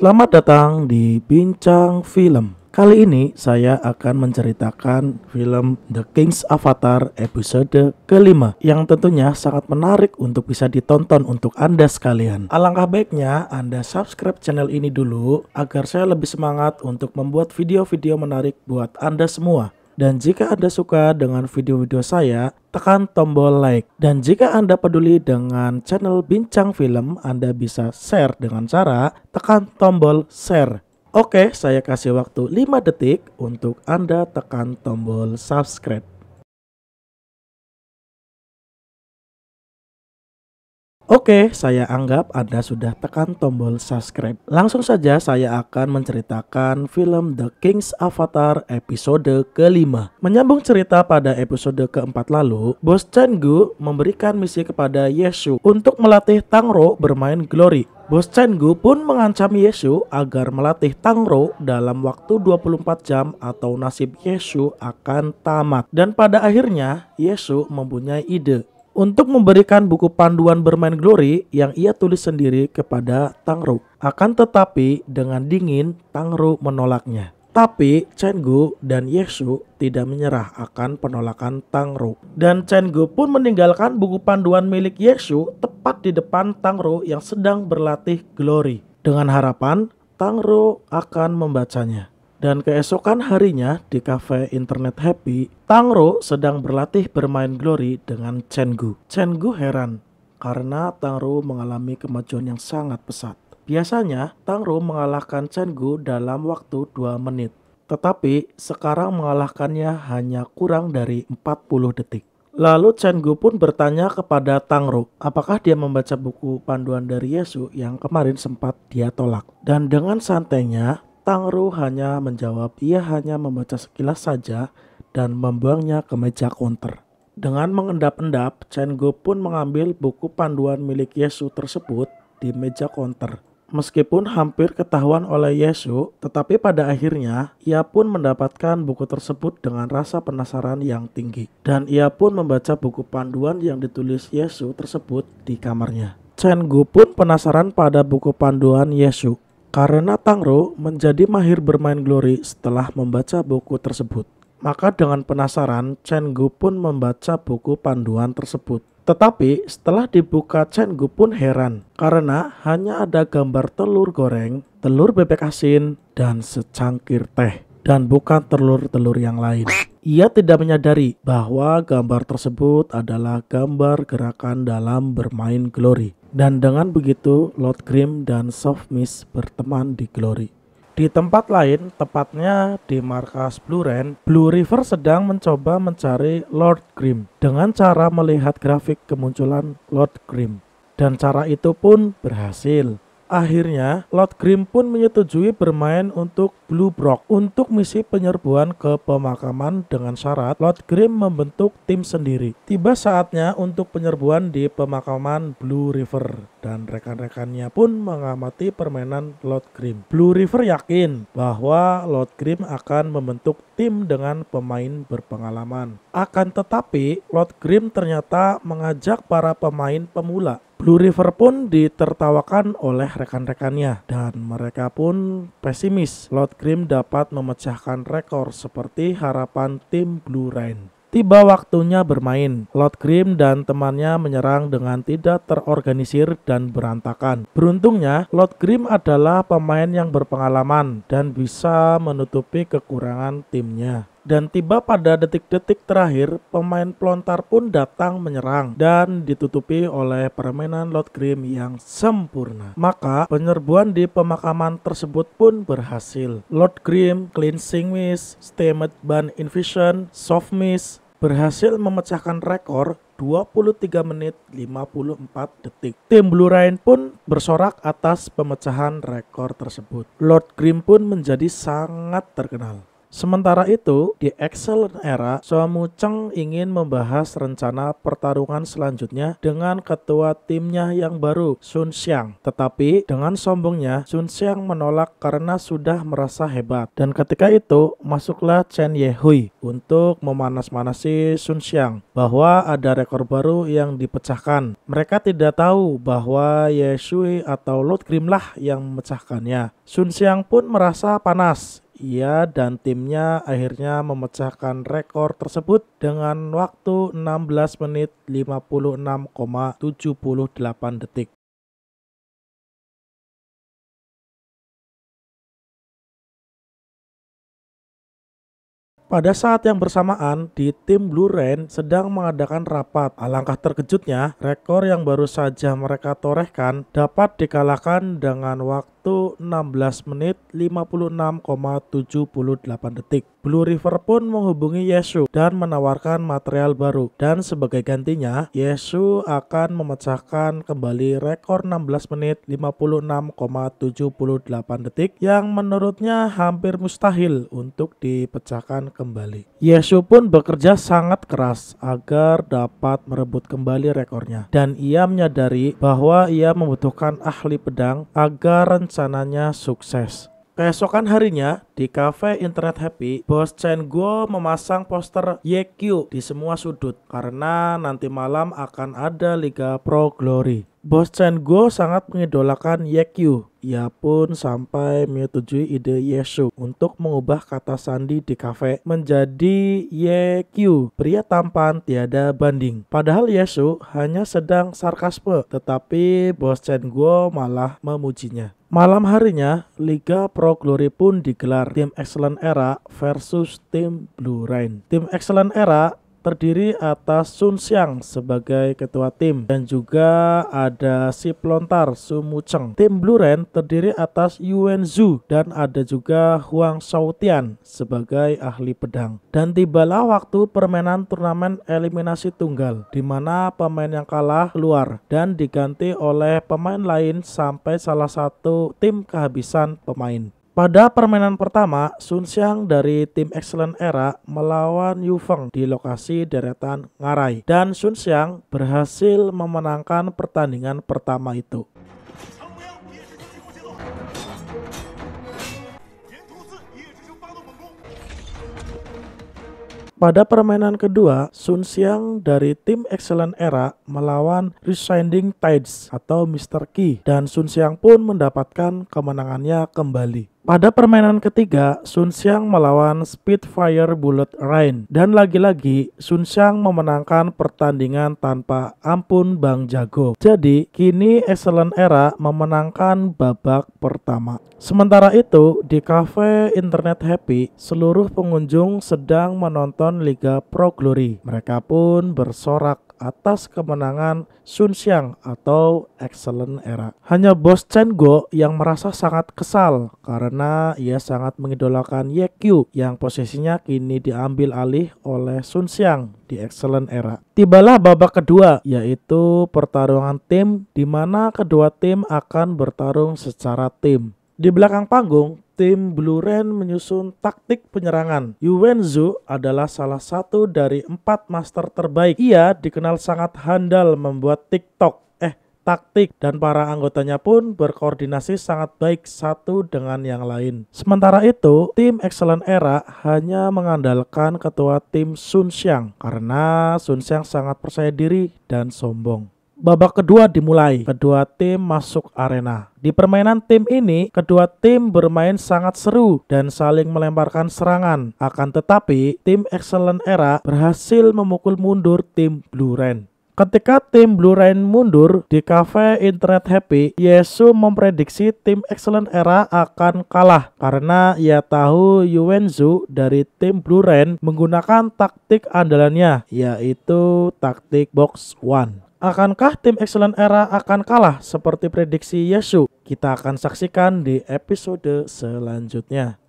Selamat datang di Bincang Film. Kali ini saya akan menceritakan film The King's Avatar episode kelima yang tentunya sangat menarik untuk bisa ditonton untuk Anda sekalian. Alangkah baiknya Anda subscribe channel ini dulu agar saya lebih semangat untuk membuat video-video menarik buat Anda semua. Dan jika Anda suka dengan video-video saya, tekan tombol like. Dan jika Anda peduli dengan channel Bincang Film, Anda bisa share dengan cara tekan tombol share. Oke, saya kasih waktu 5 detik untuk Anda tekan tombol subscribe. Oke, saya anggap Anda sudah tekan tombol subscribe. Langsung saja saya akan menceritakan film The King's Avatar episode kelima. Menyambung cerita pada episode keempat lalu, Bos Gu memberikan misi kepada Yesu untuk melatih Tangro bermain Glory. Bos Gu pun mengancam Yesu agar melatih Tangro dalam waktu 24 jam atau nasib Yesu akan tamat. Dan pada akhirnya Yesu mempunyai ide untuk memberikan buku panduan bermain Glory yang ia tulis sendiri kepada Tangro. Akan tetapi dengan dingin Tangro menolaknya. Tapi Chen Gu dan Yesu tidak menyerah akan penolakan Tangro. Dan Chen Gu pun meninggalkan buku panduan milik Yesu tepat di depan Tangro yang sedang berlatih Glory. Dengan harapan Tangro akan membacanya. Dan keesokan harinya di kafe internet Happy, Tangro sedang berlatih bermain Glory dengan Chen Gu. Chen Gu heran karena Tangro mengalami kemajuan yang sangat pesat. Biasanya Tangro mengalahkan Chen Gu dalam waktu 2 menit. Tetapi sekarang mengalahkannya hanya kurang dari 40 detik. Lalu Chen Gu pun bertanya kepada Tangro, apakah dia membaca buku panduan dari Yesu yang kemarin sempat dia tolak. Dan dengan santainya, Tangru hanya menjawab ia hanya membaca sekilas saja dan membuangnya ke meja konter. Dengan mengendap-endap, Chen Go pun mengambil buku panduan milik Yesu tersebut di meja konter. Meskipun hampir ketahuan oleh Yesu, tetapi pada akhirnya ia pun mendapatkan buku tersebut dengan rasa penasaran yang tinggi. Dan ia pun membaca buku panduan yang ditulis Yesu tersebut di kamarnya. Chen Gu pun penasaran pada buku panduan Yesu. Karena Tangro menjadi mahir bermain glory setelah membaca buku tersebut. Maka dengan penasaran, Chen Gu pun membaca buku panduan tersebut. Tetapi setelah dibuka Chen Gu pun heran karena hanya ada gambar telur goreng, telur bebek asin, dan secangkir teh dan bukan telur-telur yang lain. Ia tidak menyadari bahwa gambar tersebut adalah gambar gerakan dalam bermain glory. Dan dengan begitu, Lord Grim dan Soft Miss berteman di Glory. Di tempat lain, tepatnya di markas Blue Ren, Blue River sedang mencoba mencari Lord Grim dengan cara melihat grafik kemunculan Lord Grim. Dan cara itu pun berhasil. Akhirnya, Lord Grim pun menyetujui bermain untuk Blue Brock. Untuk misi penyerbuan ke pemakaman dengan syarat, Lord Grim membentuk tim sendiri. Tiba saatnya untuk penyerbuan di pemakaman Blue River dan rekan-rekannya pun mengamati permainan Lord Grim. Blue River yakin bahwa Lord Grim akan membentuk tim dengan pemain berpengalaman. Akan tetapi, Lord Grim ternyata mengajak para pemain pemula Blue River pun ditertawakan oleh rekan-rekannya dan mereka pun pesimis Lord Grim dapat memecahkan rekor seperti harapan tim Blue Rain. Tiba waktunya bermain. Lord Grim dan temannya menyerang dengan tidak terorganisir dan berantakan. Beruntungnya, Lord Grim adalah pemain yang berpengalaman dan bisa menutupi kekurangan timnya dan tiba pada detik-detik terakhir pemain pelontar pun datang menyerang dan ditutupi oleh permainan Lord Grim yang sempurna. Maka penyerbuan di pemakaman tersebut pun berhasil. Lord Grim, Cleansing Mist, Stamed Ban Invision Soft Mist berhasil memecahkan rekor 23 menit 54 detik. Tim Blue Rain pun bersorak atas pemecahan rekor tersebut. Lord Grim pun menjadi sangat terkenal. Sementara itu, di Excel era, Somu Cheng ingin membahas rencana pertarungan selanjutnya dengan ketua timnya yang baru, Sun Xiang. Tetapi, dengan sombongnya, Sun Xiang menolak karena sudah merasa hebat. Dan ketika itu, masuklah Chen Yehui untuk memanas-manasi Sun Xiang bahwa ada rekor baru yang dipecahkan. Mereka tidak tahu bahwa Ye Shui atau Lot Grimlah yang memecahkannya. Sun Xiang pun merasa panas ia dan timnya akhirnya memecahkan rekor tersebut dengan waktu 16 menit 56,78 detik. Pada saat yang bersamaan, di tim Blue Rain sedang mengadakan rapat. Alangkah terkejutnya, rekor yang baru saja mereka torehkan dapat dikalahkan dengan waktu waktu 16 menit 56,78 detik. Blue River pun menghubungi Yesu dan menawarkan material baru dan sebagai gantinya Yesu akan memecahkan kembali rekor 16 menit 56,78 detik yang menurutnya hampir mustahil untuk dipecahkan kembali. Yesu pun bekerja sangat keras agar dapat merebut kembali rekornya dan ia menyadari bahwa ia membutuhkan ahli pedang agar rencananya sukses. Keesokan harinya, di kafe Internet Happy, bos Chen Guo memasang poster YQ di semua sudut karena nanti malam akan ada Liga Pro Glory. Chen Guo sangat mengidolakan Ye Qiu, Ia pun sampai menyetujui ide Yeshu untuk mengubah kata sandi di kafe menjadi Ye Qiu, pria tampan tiada banding. Padahal Yeshu hanya sedang sarkasme, tetapi Chen Guo malah memujinya. Malam harinya, Liga Pro Glory pun digelar tim Excellent Era versus tim Blue Rain. Tim Excellent Era terdiri atas Sun Xiang sebagai ketua tim dan juga ada si Su Mu Cheng. Tim Blue Ren terdiri atas Yuan Zhu dan ada juga Huang Shaotian sebagai ahli pedang. Dan tibalah waktu permainan turnamen eliminasi tunggal di mana pemain yang kalah keluar dan diganti oleh pemain lain sampai salah satu tim kehabisan pemain. Pada permainan pertama, Sun Xiang dari tim Excellent Era melawan Yu Feng di lokasi deretan Ngarai dan Sun Xiang berhasil memenangkan pertandingan pertama itu. Pada permainan kedua, Sun Xiang dari tim Excellent Era melawan Rescinding Tides atau Mr. Qi dan Sun Xiang pun mendapatkan kemenangannya kembali. Pada permainan ketiga, Sun Xiang melawan Spitfire Bullet Rain dan lagi-lagi Sun Xiang memenangkan pertandingan tanpa ampun Bang Jago. Jadi, kini Excellent Era memenangkan babak pertama. Sementara itu, di cafe Internet Happy, seluruh pengunjung sedang menonton Liga Pro Glory. Mereka pun bersorak atas kemenangan Sun Xiang atau Excellent Era. Hanya bos Chen Go yang merasa sangat kesal karena ia sangat mengidolakan Ye Qiu yang posisinya kini diambil alih oleh Sun Xiang di Excellent Era. Tibalah babak kedua yaitu pertarungan tim di mana kedua tim akan bertarung secara tim. Di belakang panggung, tim Blue rain menyusun taktik penyerangan. Yuwenzu adalah salah satu dari empat master terbaik. Ia dikenal sangat handal membuat TikTok eh, taktik dan para anggotanya pun berkoordinasi sangat baik satu dengan yang lain. Sementara itu, tim Excellent Era hanya mengandalkan ketua tim Sun Xiang karena Sun Xiang sangat percaya diri dan sombong. Babak kedua dimulai. Kedua tim masuk arena. Di permainan tim ini, kedua tim bermain sangat seru dan saling melemparkan serangan. Akan tetapi, tim Excellent Era berhasil memukul mundur tim Blue Rain. Ketika tim Blue Rain mundur di cafe Internet Happy, Yesu memprediksi tim Excellent Era akan kalah karena ia tahu Yuenzu dari tim Blue Rain menggunakan taktik andalannya yaitu taktik box one. Akankah tim excellent era akan kalah seperti prediksi Yesu? Kita akan saksikan di episode selanjutnya.